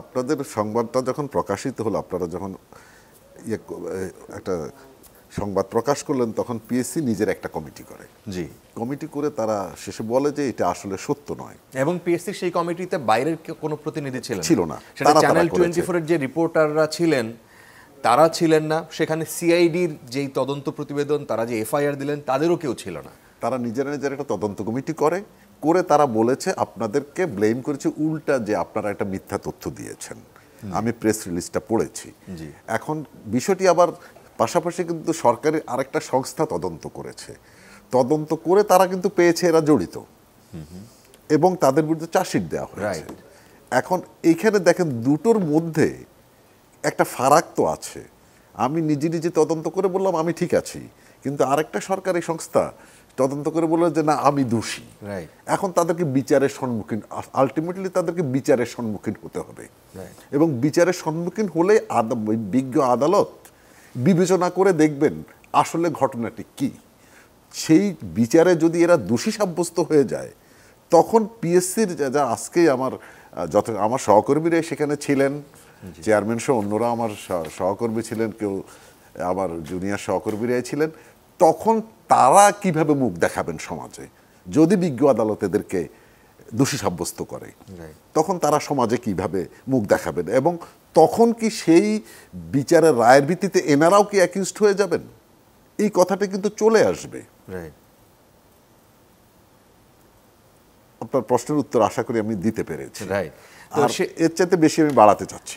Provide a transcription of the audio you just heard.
আপনাদের সংবাদটা যখন প্রকাশিত হলো আপনারা যখন ইয়ে একটা সংবাদ প্রকাশ করলেন তখন পিএসসি নিজের একটা কমিটি করে জি কমিটি করে তারা শেষে বলে যে এটা আসলে সত্য নয় এবং পিএসসি সেই কমিটিতে বাইরের কোনো প্রতিনিধি ছিল ছিল না সেটা চ্যানেল টোয়েন্টি ফোরের যে রিপোর্টাররা ছিলেন তারা ছিলেন না সেখানে সিআইডির যেই তদন্ত প্রতিবেদন তারা যে এফআইআর দিলেন তাদেরও কেউ ছিল না তারা নিজেরা নিজের একটা তদন্ত কমিটি করে করে তারা বলেছে আপনাদেরকে ব্লেম করেছে উল্টা যে আপনারা একটা মিথ্যা তথ্য দিয়েছেন আমি প্রেস রিলিজটা পড়েছি এখন বিষয়টি আবার পাশাপাশি কিন্তু সরকারের আরেকটা সংস্থা তদন্ত করেছে তদন্ত করে তারা কিন্তু পেয়েছে এরা জড়িত এবং তাদের বিরুদ্ধে চাষির দেওয়া হয়েছে এখন এইখানে দেখেন দুটোর মধ্যে একটা ফারাক তো আছে আমি নিজে নিজে তদন্ত করে বললাম আমি ঠিক আছি কিন্তু আরেকটা সরকারি সংস্থা তদন্ত করে বলল যে না আমি দোষী এখন তাদেরকে বিচারের সম্মুখীন আলটিমেটলি তাদেরকে বিচারের সম্মুখীন হতে হবে এবং বিচারের সম্মুখীন হলে বিজ্ঞ আদালত বিবেচনা করে দেখবেন আসলে ঘটনাটি কি সেই বিচারে যদি এরা দোষী সাব্যস্ত হয়ে যায় তখন পিএসসির যা আজকে আমার যত আমার সহকর্মীরা সেখানে ছিলেন চেয়ারম্যান সহ অন্যরা আমার সহকর্মী ছিলেন কেউ আমার জুনিয়র সহকর্মীরাই ছিলেন তখন তারা কিভাবে মুখ দেখাবেন সমাজে যদি বিজ্ঞ আদালত এদেরকে দোষী সাব্যস্ত করে তখন তারা সমাজে কিভাবে মুখ দেখাবেন এবং তখন কি সেই বিচারের রায়ের ভিত্তিতে এনারাও কি অ্যাকিউজড হয়ে যাবেন এই কথাটা কিন্তু চলে আসবে আপনার প্রশ্নের উত্তর আশা করি আমি দিতে পেরেছি আর এর চাইতে বেশি আমি বাড়াতে চাচ্ছি